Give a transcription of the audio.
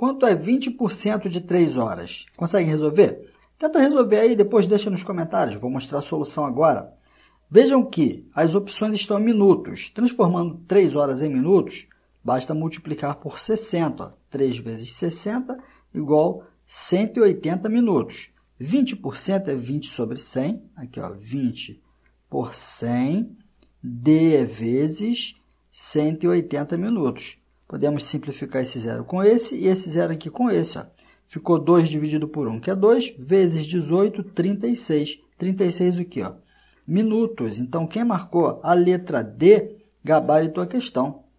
Quanto é 20% de 3 horas? Consegue resolver? Tenta resolver aí, depois deixa nos comentários. Vou mostrar a solução agora. Vejam que as opções estão em minutos. Transformando 3 horas em minutos, basta multiplicar por 60. Ó. 3 vezes 60 igual 180 minutos. 20% é 20 sobre 100. Aqui, ó, 20 por 100 D vezes 180 minutos. Podemos simplificar esse zero com esse e esse zero aqui com esse. Ó. Ficou 2 dividido por 1, um, que é 2, vezes 18, 36. 36 o quê? Ó? Minutos. Então, quem marcou a letra D, gabarito a questão.